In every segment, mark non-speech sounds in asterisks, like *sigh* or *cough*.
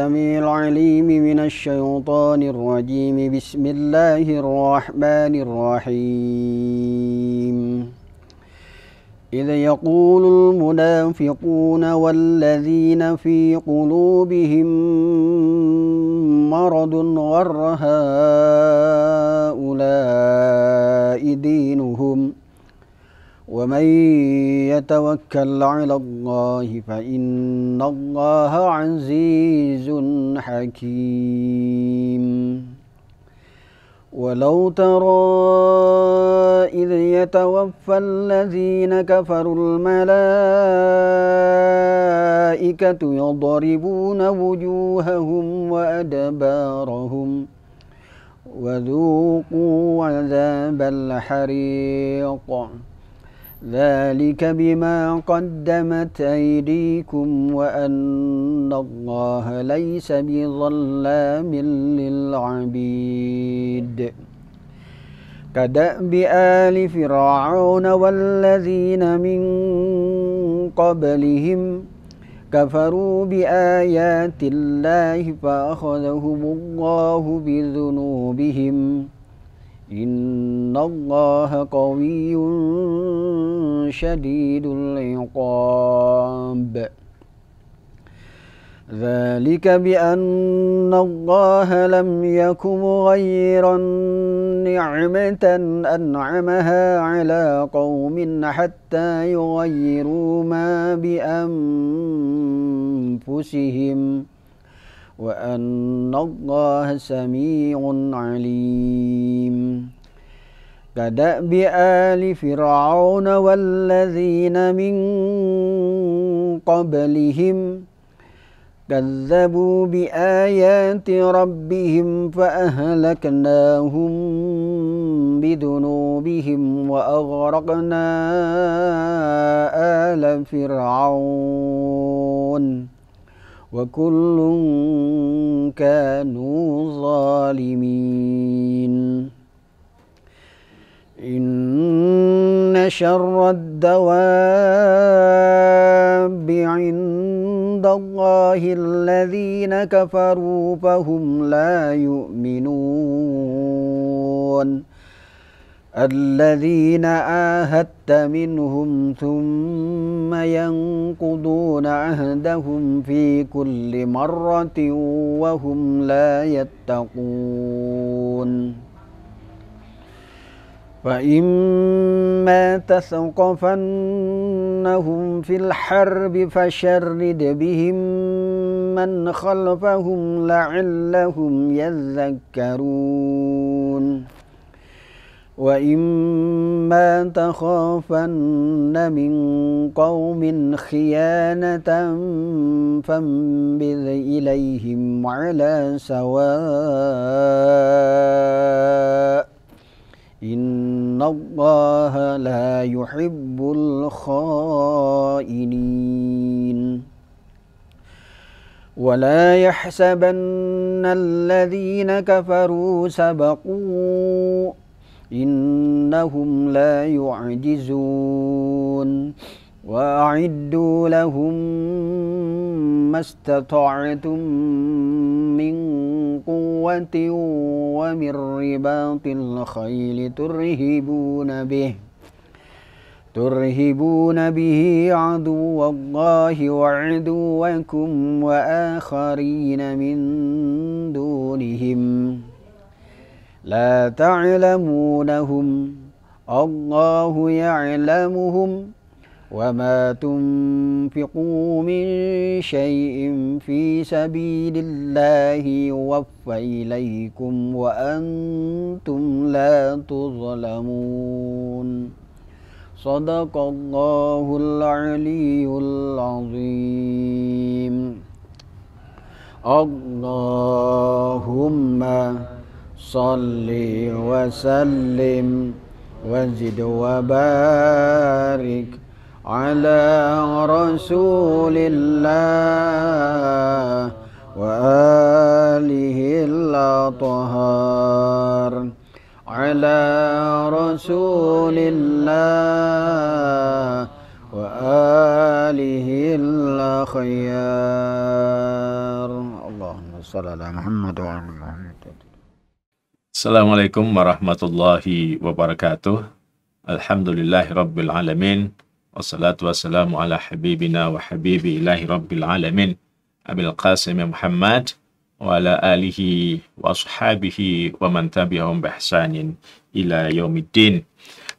السميع العليم من الشيطان الرجيم بسم الله الرحمن الرحيم إذ يقول المنافقون والذين في قلوبهم مرض غر هؤلاء دينهم ۖ ومن يتوكل على الله فإن الله عزيز حكيم ولو ترى إذ يتوفى الذين كفروا الملائكة يضربون وجوههم وأدبارهم وذوقوا عذاب الحريق ذلك بما قدمت أيديكم وأن الله ليس بظلام للعبيد كدأب آل فرعون والذين من قبلهم كفروا بآيات الله فأخذهم الله بذنوبهم ۖ إن الله قوي شديد العقاب ذلك بأن الله لم يك مغيرا نعمة أنعمها على قوم حتى يغيروا ما بأنفسهم ۖ وأن الله سميع عليم كدأب آل فرعون والذين من قبلهم كذبوا بآيات ربهم فأهلكناهم بذنوبهم وأغرقنا آل فرعون وكل كانوا ظالمين إن شر الدواب عند الله الذين كفروا فهم لا يؤمنون الذين آهدت منهم ثم ينقضون عهدهم في كل مرة وهم لا يتقون فإما تثقفنهم في الحرب فشرد بهم من خلفهم لعلهم يذكرون وإما تخافن من قوم خيانة فانبذ إليهم على سواء إن الله لا يحب الخائنين ولا يحسبن الذين كفروا سبقوا إنهم لا يعجزون وأعدوا لهم ما استطعتم من قوة ومن رباط الخيل ترهبون به ترهبون به عدو الله وعدوكم وآخرين من دونهم لا تعلمونهم الله يعلمهم وما تنفقوا من شيء في سبيل الله يوفى إليكم وأنتم لا تظلمون صدق الله العلي العظيم اللهم صل وسلم وزد وبارك على رسول الله وآله الأطهار على رسول الله وآله الأخيار اللهم صل على محمد وعلى Assalamualaikum warahmatullahi wabarakatuh. Alhamdulillahi rabbil alamin. Wassalatu wassalamu ala habibina wa habibi ilahi rabbil alamin. Abil Qasim Muhammad wa ala alihi wa ashabihi wa man tabi'ahum bihsanin ila yaumiddin.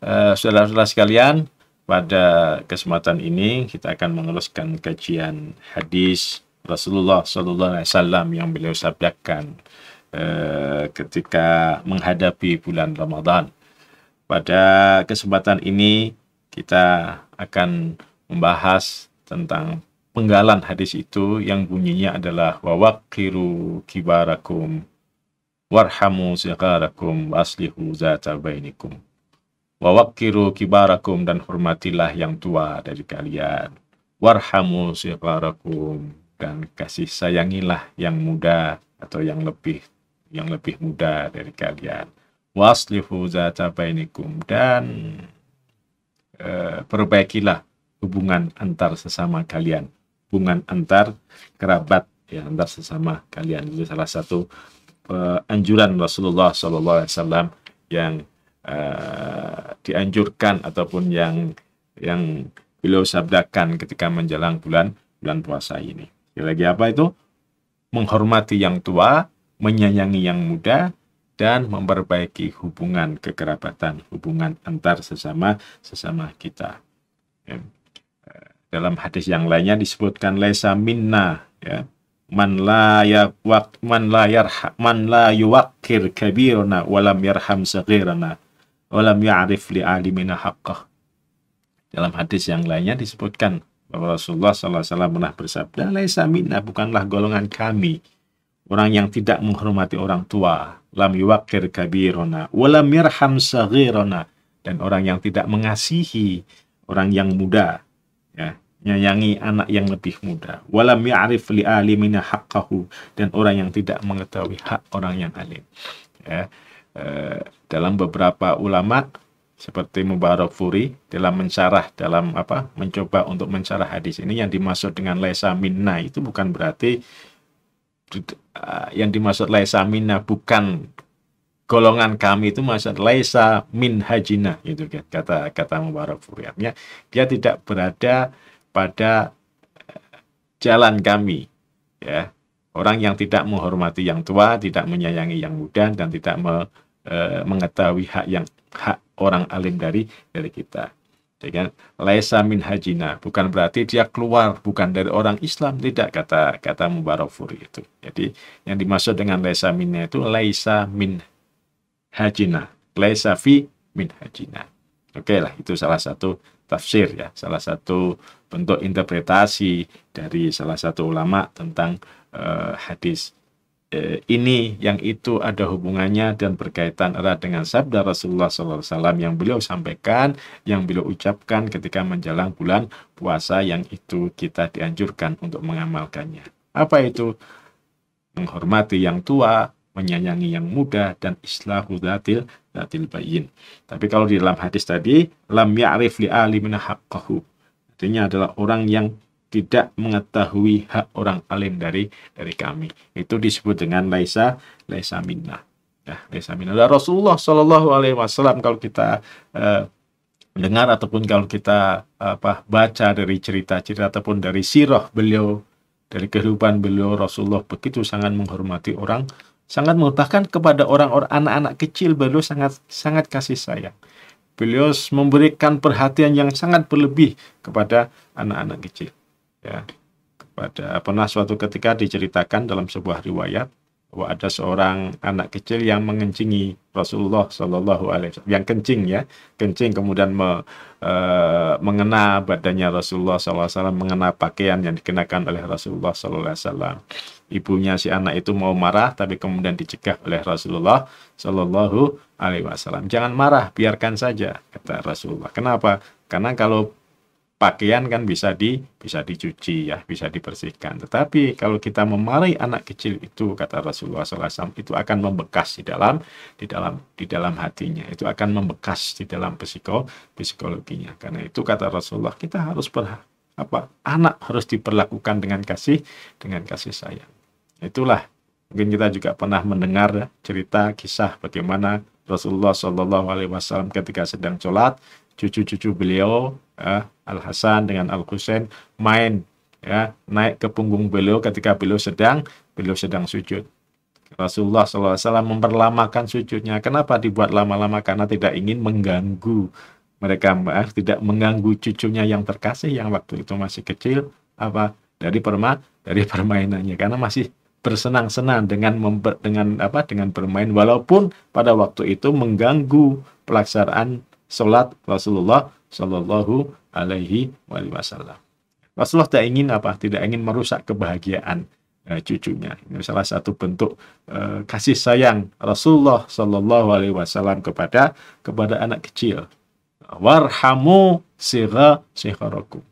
Uh, Saudara-saudara sekalian, pada kesempatan ini kita akan meneruskan kajian hadis Rasulullah Sallallahu Alaihi Wasallam yang beliau sabdakan Eh, ketika menghadapi bulan Ramadan. Pada kesempatan ini kita akan membahas tentang penggalan hadis itu yang bunyinya adalah wawakiru kibarakum warhamu sigarakum aslihu zata bainikum. Wawakiru kibarakum dan hormatilah yang tua dari kalian. Warhamu sigarakum dan kasih sayangilah yang muda atau yang lebih yang lebih muda dari kalian waslifu zata bainikum dan e, perbaikilah hubungan antar sesama kalian hubungan antar kerabat ya antar sesama kalian itu salah satu e, anjuran Rasulullah SAW yang e, dianjurkan ataupun yang yang beliau sabdakan ketika menjelang bulan bulan puasa ini. lagi apa itu? Menghormati yang tua menyayangi yang muda, dan memperbaiki hubungan kekerabatan, hubungan antar sesama sesama kita. Ya. Dalam hadis yang lainnya disebutkan laisa minna ya man la ya wak, man la yarha, man la yuwaqqir kabirna walam yarham segirna walam ya'rif li alimina haqqah. Dalam hadis yang lainnya disebutkan bahwa Rasulullah SAW pernah bersabda, Laisa minna bukanlah golongan kami orang yang tidak menghormati orang tua lam yuwakir kabirona walam yarham saghirona dan orang yang tidak mengasihi orang yang muda ya menyayangi anak yang lebih muda walam ya'rif li alimina haqqahu dan orang yang tidak mengetahui hak orang yang alim ya eh, dalam beberapa ulama seperti Mubarak Furi dalam mencarah dalam apa mencoba untuk mencarah hadis ini yang dimaksud dengan lesa minna itu bukan berarti Eh, yang dimaksud laisa minna bukan golongan kami itu maksud laisa min hajina itu kan kata kata Mubarak furiatnya dia tidak berada pada eh, jalan kami ya orang yang tidak menghormati yang tua tidak menyayangi yang muda dan tidak me, e, mengetahui hak yang hak orang alim dari dari kita dengan ya laisa min hajina bukan berarti dia keluar bukan dari orang Islam tidak kata kata Mubarak itu jadi yang dimaksud dengan laisa minnya itu laisa min hajina laisa fi min hajina oke okay lah itu salah satu tafsir ya salah satu bentuk interpretasi dari salah satu ulama tentang uh, hadis Eh, ini yang itu ada hubungannya dan berkaitan erat dengan sabda Rasulullah SAW yang beliau sampaikan, yang beliau ucapkan ketika menjelang bulan puasa yang itu kita dianjurkan untuk mengamalkannya. Apa itu? Menghormati yang tua, menyayangi yang muda, dan islahu datil datil bayin. Tapi kalau di dalam hadis tadi, lam ya'rif li alimin haqqahu. Artinya adalah orang yang tidak mengetahui hak orang alim dari dari kami. Itu disebut dengan laisa laisa minna. Ya, laisa minna. Dan Rasulullah Shallallahu alaihi wasallam kalau kita eh, dengar ataupun kalau kita apa baca dari cerita-cerita ataupun dari sirah beliau dari kehidupan beliau Rasulullah begitu sangat menghormati orang, sangat mengutahkan kepada orang-orang anak-anak kecil beliau sangat sangat kasih sayang. Beliau memberikan perhatian yang sangat berlebih kepada anak-anak kecil ya pada pernah suatu ketika diceritakan dalam sebuah riwayat bahwa ada seorang anak kecil yang mengencingi Rasulullah Shallallahu Alaihi Wasallam yang kencing ya kencing kemudian me, e, mengena badannya Rasulullah Shallallahu Alaihi Wasallam mengena pakaian yang dikenakan oleh Rasulullah Shallallahu Alaihi Wasallam ibunya si anak itu mau marah tapi kemudian dicegah oleh Rasulullah Shallallahu Alaihi Wasallam jangan marah biarkan saja kata Rasulullah kenapa karena kalau pakaian kan bisa di bisa dicuci ya bisa dibersihkan tetapi kalau kita memarahi anak kecil itu kata Rasulullah SAW itu akan membekas di dalam di dalam di dalam hatinya itu akan membekas di dalam psiko psikologinya karena itu kata Rasulullah kita harus ber, apa anak harus diperlakukan dengan kasih dengan kasih sayang itulah mungkin kita juga pernah mendengar cerita kisah bagaimana Rasulullah Shallallahu Alaihi Wasallam ketika sedang sholat cucu-cucu beliau ya, Al Hasan dengan Al Husain main ya naik ke punggung beliau ketika beliau sedang beliau sedang sujud. Rasulullah SAW memperlamakan sujudnya. Kenapa dibuat lama-lama? Karena tidak ingin mengganggu mereka, maaf, ya, tidak mengganggu cucunya yang terkasih yang waktu itu masih kecil apa dari perma dari permainannya karena masih bersenang-senang dengan memper, dengan apa dengan bermain walaupun pada waktu itu mengganggu pelaksanaan sholat Rasulullah Shallallahu Alaihi Wasallam. Rasulullah tidak ingin apa? Tidak ingin merusak kebahagiaan eh, cucunya. Ini salah satu bentuk uh, kasih sayang Rasulullah Shallallahu Alaihi Wasallam kepada kepada anak kecil. Warhamu sirah siharakum.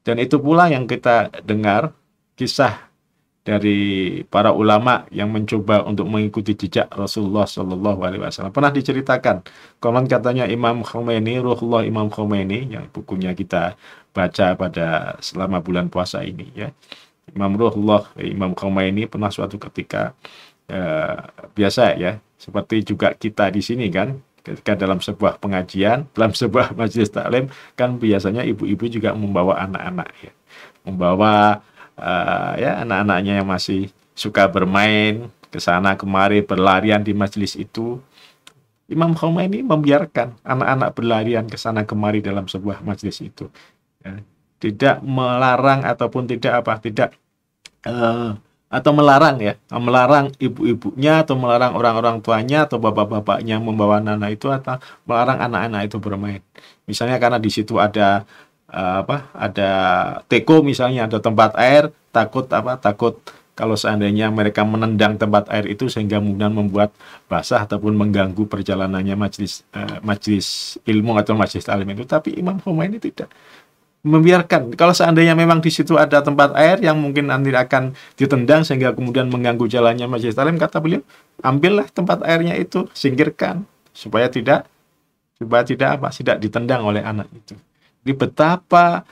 Dan itu pula yang kita dengar kisah dari para ulama yang mencoba untuk mengikuti jejak Rasulullah Shallallahu Alaihi Wasallam pernah diceritakan konon katanya Imam Khomeini Ruhullah Imam Khomeini yang bukunya kita baca pada selama bulan puasa ini ya Imam Ruhullah eh, Imam Khomeini pernah suatu ketika eh, biasa ya seperti juga kita di sini kan ketika dalam sebuah pengajian, *laughs* dalam sebuah majelis taklim, kan biasanya ibu-ibu juga membawa anak-anak ya. Membawa uh, ya anak-anaknya yang masih suka bermain ke sana kemari berlarian di majelis itu Imam ini membiarkan anak-anak berlarian ke sana kemari dalam sebuah majelis itu ya. tidak melarang ataupun tidak apa tidak uh, atau melarang ya melarang ibu-ibunya atau melarang orang-orang tuanya atau bapak-bapaknya membawa anak itu atau melarang anak-anak itu bermain misalnya karena di situ ada Eh, apa ada teko misalnya ada tempat air takut apa takut kalau seandainya mereka menendang tempat air itu sehingga kemudian membuat basah ataupun mengganggu perjalanannya majlis eh, majelis ilmu atau majlis alim itu tapi Imam Khomeini tidak membiarkan kalau seandainya memang di situ ada tempat air yang mungkin nanti akan ditendang sehingga kemudian mengganggu jalannya majlis alim kata beliau ambillah tempat airnya itu singkirkan supaya tidak supaya tidak apa tidak ditendang oleh anak itu jadi betapa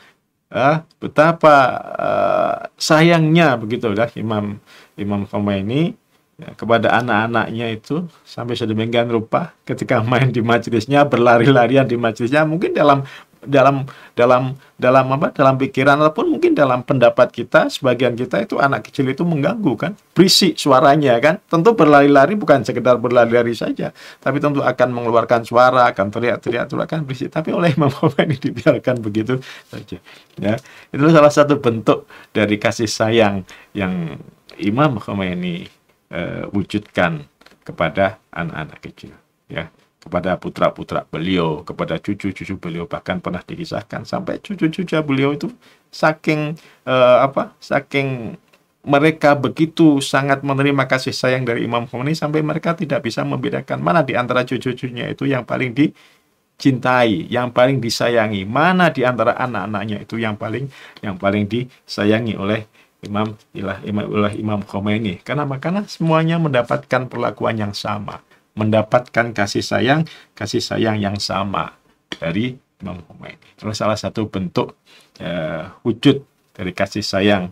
uh, betapa uh, sayangnya begitu lah Imam Imam Khomeini ya, kepada anak-anaknya itu sampai sedemikian rupa ketika main di majelisnya berlari-larian di majelisnya mungkin dalam dalam dalam dalam apa dalam pikiran ataupun mungkin dalam pendapat kita sebagian kita itu anak kecil itu mengganggu kan berisik suaranya kan tentu berlari-lari bukan sekedar berlari-lari saja tapi tentu akan mengeluarkan suara akan teriak-teriak itu akan berisik tapi oleh *laughs* Imam ini dibiarkan begitu saja ya itu salah satu bentuk dari kasih sayang yang Imam Khomeini uh, wujudkan kepada anak-anak kecil ya kepada putra-putra beliau, kepada cucu-cucu beliau bahkan pernah dikisahkan sampai cucu-cucu beliau itu saking eh, apa? saking mereka begitu sangat menerima kasih sayang dari Imam Khomeini sampai mereka tidak bisa membedakan mana di antara cucu-cucunya itu yang paling dicintai, yang paling disayangi, mana di antara anak-anaknya itu yang paling yang paling disayangi oleh Imam ilah Imam oleh Imam Khomeini. Karena makanya semuanya mendapatkan perlakuan yang sama mendapatkan kasih sayang, kasih sayang yang sama dari Imam Khomeini. Karena salah satu bentuk uh, wujud dari kasih sayang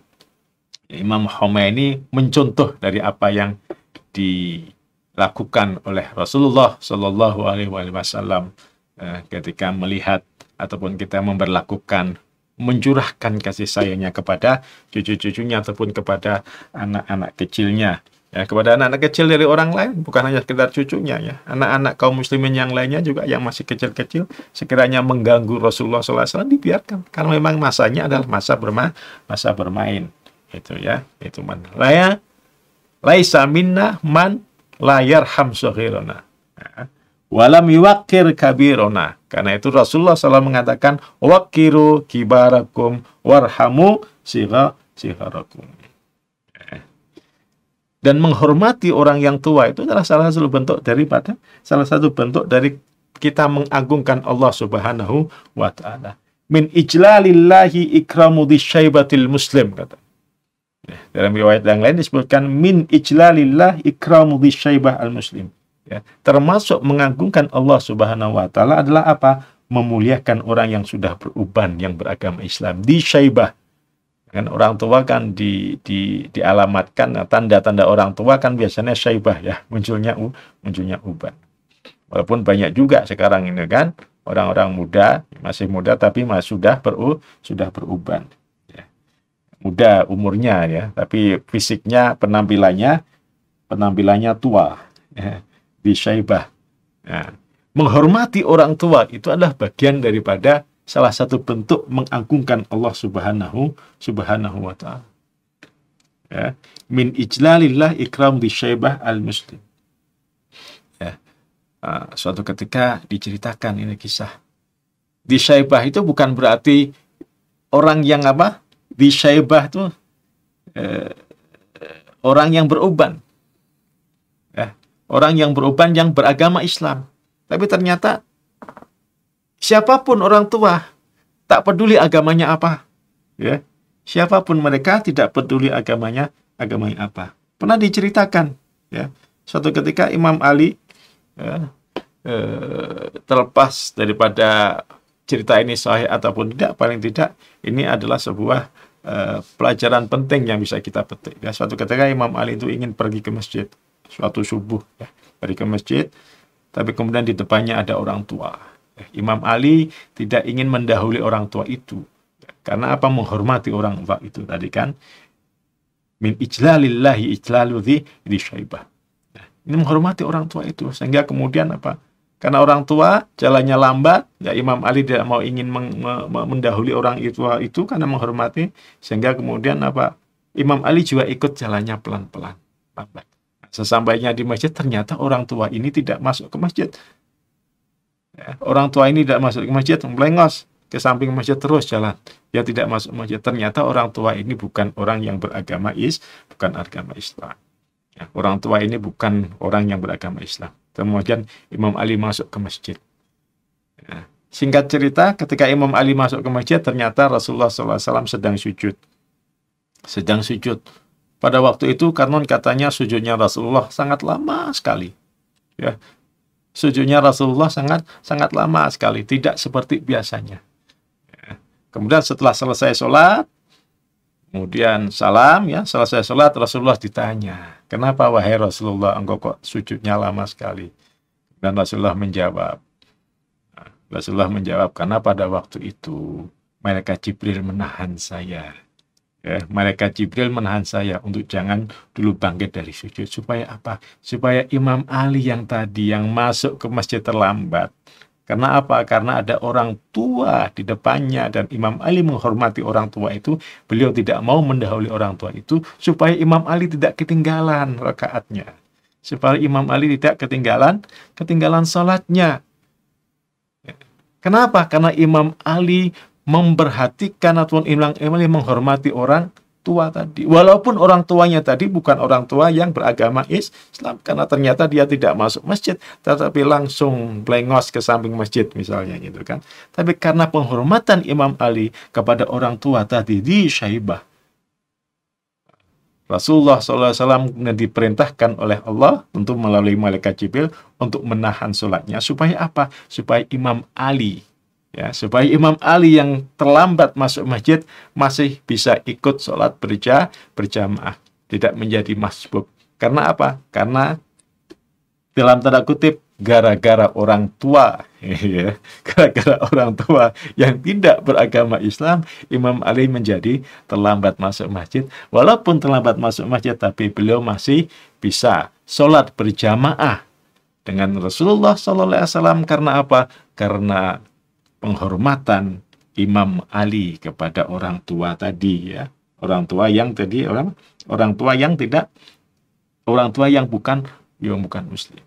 Imam Khomeini mencontoh dari apa yang dilakukan oleh Rasulullah Shallallahu Alaihi Wasallam eh, ketika melihat ataupun kita memperlakukan mencurahkan kasih sayangnya kepada cucu-cucunya ataupun kepada anak-anak kecilnya ya kepada anak-anak kecil dari orang lain bukan hanya sekedar cucunya ya anak-anak kaum muslimin yang lainnya juga yang masih kecil-kecil sekiranya mengganggu Rasulullah SAW dibiarkan karena memang masanya adalah masa berma masa bermain itu ya itu mana laya laisa minna man layar hamsohirona ya. walam yuwakir kabirona karena itu Rasulullah SAW mengatakan wakiru kibarakum warhamu siha siharakum dan menghormati orang yang tua itu adalah salah satu bentuk daripada salah satu bentuk dari kita mengagungkan Allah Subhanahu wa taala. Min ijlalillahi ikramu syaibatil muslim kata. Ya, dalam riwayat yang lain disebutkan min ijlalillah ikramu syaibah al muslim. Ya, termasuk mengagungkan Allah Subhanahu wa taala adalah apa? memuliakan orang yang sudah beruban yang beragama Islam di syaibah kan orang tua kan di, di dialamatkan nah, tanda-tanda orang tua kan biasanya syaibah ya munculnya u munculnya uban walaupun banyak juga sekarang ini kan orang-orang muda masih muda tapi masih sudah beru sudah beruban ya. muda umurnya ya tapi fisiknya penampilannya penampilannya tua ya. di syaibah nah, menghormati orang tua itu adalah bagian daripada salah satu bentuk mengagungkan Allah Subhanahu Subhanahu wa taala. Ya, min ijlalillah ikram di syaibah al-muslim. Ya. Uh, suatu ketika diceritakan ini kisah. Di syaibah itu bukan berarti orang yang apa? Di syaibah itu eh, orang yang beruban. Ya, orang yang beruban yang beragama Islam. Tapi ternyata Siapapun orang tua, tak peduli agamanya apa. Ya. Siapapun mereka tidak peduli agamanya, agamanya apa. Pernah diceritakan, ya. Suatu ketika Imam Ali ya, eh, terlepas daripada cerita ini sahih ataupun tidak, paling tidak ini adalah sebuah eh, pelajaran penting yang bisa kita petik. Ya, suatu ketika Imam Ali itu ingin pergi ke masjid suatu subuh ya, pergi ke masjid, tapi kemudian di depannya ada orang tua Imam Ali tidak ingin mendahului orang tua itu. Karena apa? Menghormati orang tua itu tadi kan. Min ijlalillahi ijlalu di, di syaibah. Nah, ini menghormati orang tua itu. Sehingga kemudian apa? Karena orang tua jalannya lambat, ya Imam Ali tidak mau ingin meng, me, mendahului orang tua itu karena menghormati. Sehingga kemudian apa? Imam Ali juga ikut jalannya pelan-pelan. Lambat. Sesampainya di masjid, ternyata orang tua ini tidak masuk ke masjid orang tua ini tidak masuk ke masjid, melengos ke samping masjid terus jalan. Dia tidak masuk masjid. Ternyata orang tua ini bukan orang yang beragama is, bukan agama Islam. Ya, orang tua ini bukan orang yang beragama Islam. Kemudian Imam Ali masuk ke masjid. Ya. Singkat cerita, ketika Imam Ali masuk ke masjid, ternyata Rasulullah SAW sedang sujud. Sedang sujud. Pada waktu itu, karena katanya sujudnya Rasulullah sangat lama sekali. Ya, Sujudnya Rasulullah sangat sangat lama sekali, tidak seperti biasanya. Ya. Kemudian setelah selesai sholat, kemudian salam ya, selesai sholat Rasulullah ditanya, kenapa wahai Rasulullah engkau kok sujudnya lama sekali? Dan Rasulullah menjawab, Rasulullah menjawab, karena pada waktu itu mereka Jibril menahan saya ya, mereka Jibril menahan saya untuk jangan dulu bangkit dari sujud supaya apa supaya Imam Ali yang tadi yang masuk ke masjid terlambat karena apa? Karena ada orang tua di depannya dan Imam Ali menghormati orang tua itu, beliau tidak mau mendahului orang tua itu supaya Imam Ali tidak ketinggalan rakaatnya. Supaya Imam Ali tidak ketinggalan, ketinggalan sholatnya. Ya. Kenapa? Karena Imam Ali memperhatikan atau imlang-imlang menghormati orang tua tadi. Walaupun orang tuanya tadi bukan orang tua yang beragama Islam karena ternyata dia tidak masuk masjid tetapi langsung blengos ke samping masjid misalnya gitu kan. Tapi karena penghormatan Imam Ali kepada orang tua tadi di Syaibah. Rasulullah SAW diperintahkan oleh Allah untuk melalui malaikat Jibril untuk menahan sholatnya supaya apa? Supaya Imam Ali ya supaya Imam Ali yang terlambat masuk masjid masih bisa ikut sholat berja berjamaah tidak menjadi masbuk karena apa karena dalam tanda kutip gara-gara orang tua *laughs* ya gara-gara orang tua yang tidak beragama Islam Imam Ali menjadi terlambat masuk masjid walaupun terlambat masuk masjid tapi beliau masih bisa sholat berjamaah dengan Rasulullah SAW karena apa karena penghormatan Imam Ali kepada orang tua tadi ya. Orang tua yang tadi orang orang tua yang tidak orang tua yang bukan yang bukan muslim.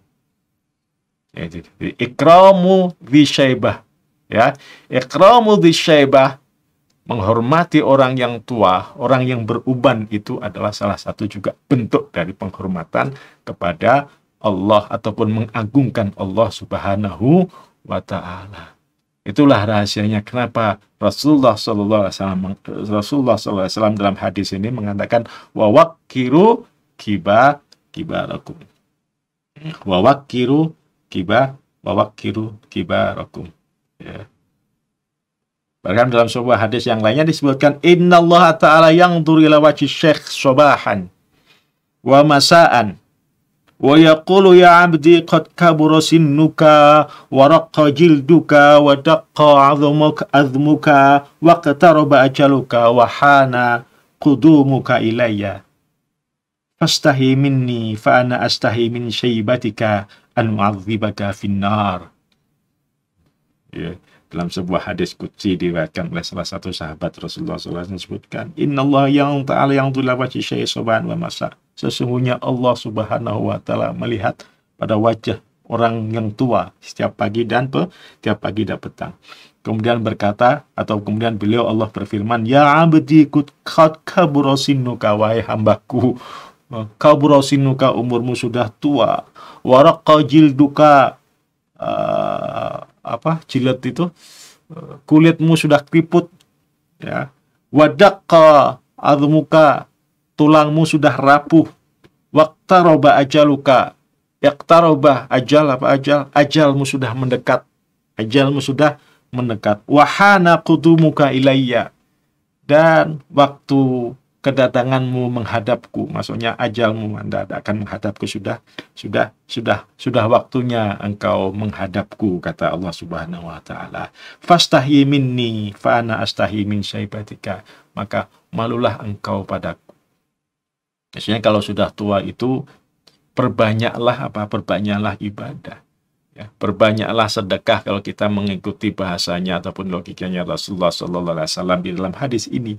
Ya, jadi, ikramu di syaibah. Ya, ikramu di syaibah menghormati orang yang tua, orang yang beruban itu adalah salah satu juga bentuk dari penghormatan kepada Allah ataupun mengagungkan Allah Subhanahu wa taala. Itulah rahasianya kenapa Rasulullah Shallallahu Alaihi Wasallam Rasulullah Shallallahu Alaihi Wasallam dalam hadis ini mengatakan wawakiru kiba kibarakum wawakiru kiba wawakiru kibarakum ya. bahkan dalam sebuah hadis yang lainnya disebutkan inna Allah ta'ala yang durila wajih syekh sobahan wa masaan ويقول يا عبدي قد كبر سنك ورق جلدك ودق عظمك أذمك واقترب أجلك وحان قدومك إلي فاستحي مني فأنا أستحي من شيبتك أن أعذبك في النار ya, dalam sebuah hadis kutsi diriwayatkan oleh salah satu sahabat Rasulullah SAW disebutkan Inna Allah yang ta'ala yang tulah wajhi syai'i sobahan wa masa' Sesungguhnya Allah Subhanahu wa taala melihat pada wajah orang yang tua setiap pagi dan pe, setiap pagi dan petang. Kemudian berkata atau kemudian beliau Allah berfirman, "Ya abdi kut kad kaburasinuka wahai hambaku. Eh, kaburasinuka umurmu sudah tua. Waraqqa jilduka uh, apa? Jilat itu eh, kulitmu sudah keriput ya. Wadaqqa azmuka tulangmu sudah rapuh. waktu roba ajal luka, Yaktaroba ajal apa ajal? Ajalmu sudah mendekat. Ajalmu sudah mendekat. Wahana muka ilaiya Dan waktu kedatanganmu menghadapku, maksudnya ajalmu anda akan menghadapku sudah sudah sudah sudah waktunya engkau menghadapku kata Allah Subhanahu wa taala. Fastahi minni fa astahi Maka malulah engkau padaku Biasanya kalau sudah tua itu perbanyaklah apa perbanyaklah ibadah. Ya, perbanyaklah sedekah kalau kita mengikuti bahasanya ataupun logikanya Rasulullah Sallallahu Alaihi Wasallam di dalam hadis ini.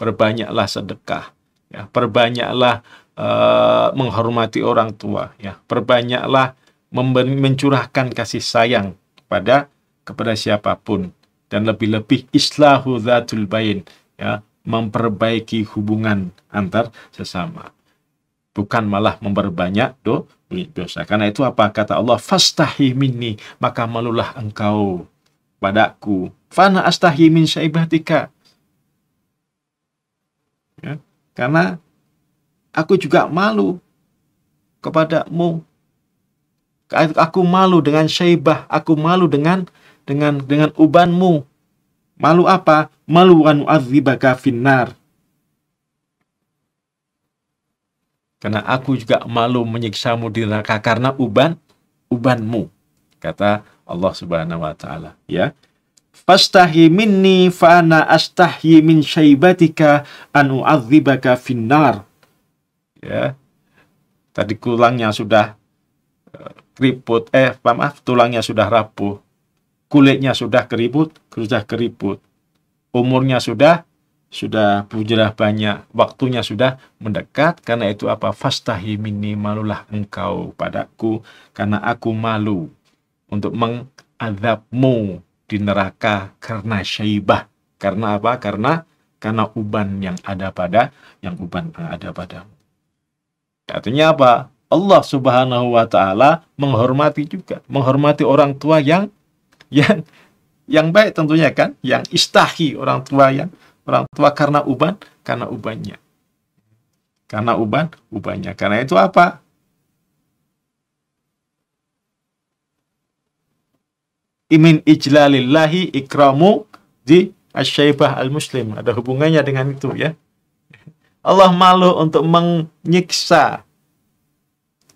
Perbanyaklah sedekah. Ya, perbanyaklah uh, menghormati orang tua. Ya, perbanyaklah mencurahkan kasih sayang kepada kepada siapapun dan lebih-lebih islahu zatul bain ya memperbaiki hubungan antar sesama. Bukan malah memperbanyak do, dosa. Karena itu apa kata Allah? Fastahi minni, maka malulah engkau padaku. Fana astahi min syaibatika. Ya, karena aku juga malu kepadamu. Aku malu dengan syaibah, aku malu dengan dengan dengan ubanmu, Malu apa? Malu anu azibaka finnar. Karena aku juga malu menyiksamu di neraka karena uban ubanmu. Kata Allah Subhanahu wa taala, ya. Fastahi minni fa ana astahi min syaibatika anu u'adzibaka finnar. Ya. Tadi tulangnya sudah keriput, eh, eh maaf tulangnya sudah rapuh kulitnya sudah keriput, sudah keriput. Umurnya sudah sudah bujerah banyak, waktunya sudah mendekat karena itu apa? Fastahi minni malulah engkau padaku karena aku malu untuk mengadabmu di neraka karena syaibah. Karena apa? Karena karena uban yang ada pada yang uban ada padamu. Artinya apa? Allah Subhanahu wa taala menghormati juga, menghormati orang tua yang yang yang baik tentunya kan, yang istahi orang tua yang orang tua karena uban, karena ubannya. Karena uban, ubannya. Karena itu apa? Imin ijlalillahi ikramu di asyaibah al-muslim. Ada hubungannya dengan itu ya. Allah malu untuk menyiksa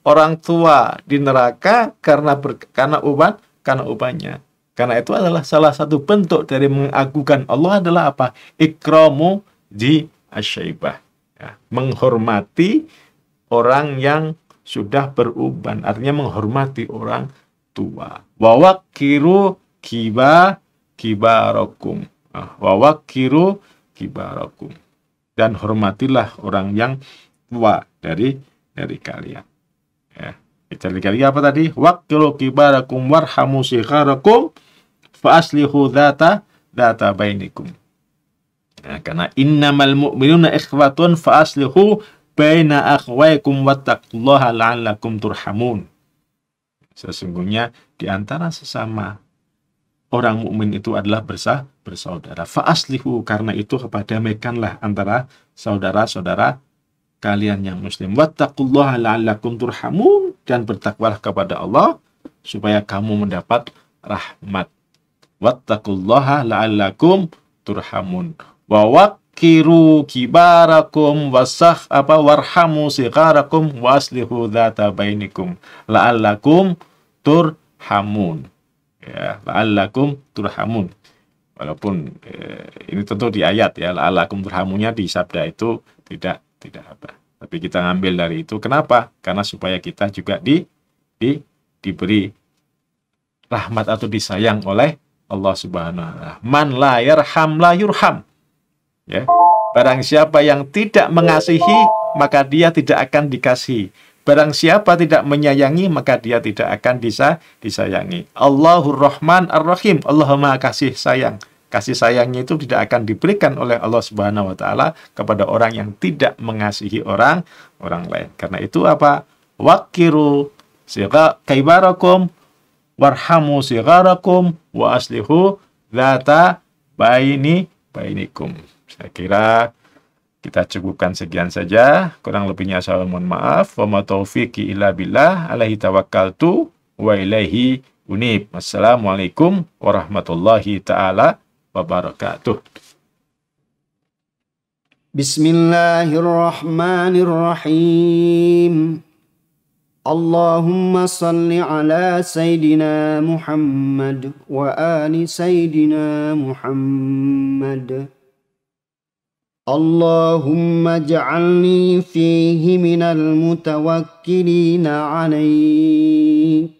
orang tua di neraka karena ber, karena uban karena ubannya karena itu adalah salah satu bentuk dari mengagungkan Allah adalah apa? Ikramu di asyaibah. Ya, menghormati orang yang sudah beruban. Artinya menghormati orang tua. Wawakiru kiba kibarokum. Ah, Wawakiru rokum Dan hormatilah orang yang tua dari dari kalian. Kecuali kali apa tadi? Wakilu kibarakum warhamu sikharakum faaslihu data data bainikum. Nah, karena innamal mu'minuna ikhwatun faaslihu baina akhwaikum wattaqullaha la'allakum turhamun. Sesungguhnya di antara sesama orang mukmin itu adalah bersah bersaudara. Faaslihu karena itu kepada mekanlah antara saudara-saudara kalian yang muslim. Wattaqullaha la'allakum turhamun dan bertakwalah kepada Allah supaya kamu mendapat rahmat. Wattaqullaha la'allakum turhamun. Wa wakiru kibarakum wasakh apa warhamu sigarakum waslihu dzata bainikum la'allakum turhamun. Ya, la'allakum turhamun. Walaupun eh, ini tentu di ayat ya, la'allakum turhamunnya di sabda itu tidak tidak apa tapi kita ngambil dari itu. Kenapa? Karena supaya kita juga di, di diberi rahmat atau disayang oleh Allah Subhanahu wa taala. Man la yarham la yurham. Ya. Barang siapa yang tidak mengasihi, maka dia tidak akan dikasihi. Barang siapa tidak menyayangi, maka dia tidak akan bisa disayangi. Allahur Rahman Ar Rahim. Allah Maha Kasih Sayang kasih sayangnya itu tidak akan diberikan oleh Allah Subhanahu wa taala kepada orang yang tidak mengasihi orang orang lain. Karena itu apa? Wakiru siga kaibarakum warhamu sigarakum wa aslihu zata baini bainikum. Saya kira kita cukupkan sekian saja. Kurang lebihnya saya mohon maaf. Wa ma taufiqi illa billah alaihi tawakkaltu wa ilaihi unib. Wassalamualaikum warahmatullahi taala وبركاته بسم الله الرحمن الرحيم اللهم صل على سيدنا محمد وآل سيدنا محمد اللهم اجعلني فيه من المتوكلين عليك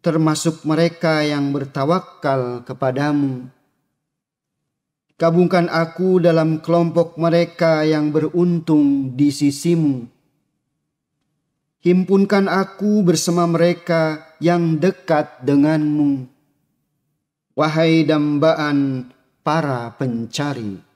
termasuk mereka yang bertawakal kepadamu. kabungkan aku dalam kelompok mereka yang beruntung di sisimu. Himpunkan aku bersama mereka yang dekat denganmu. Wahai dambaan para pencari.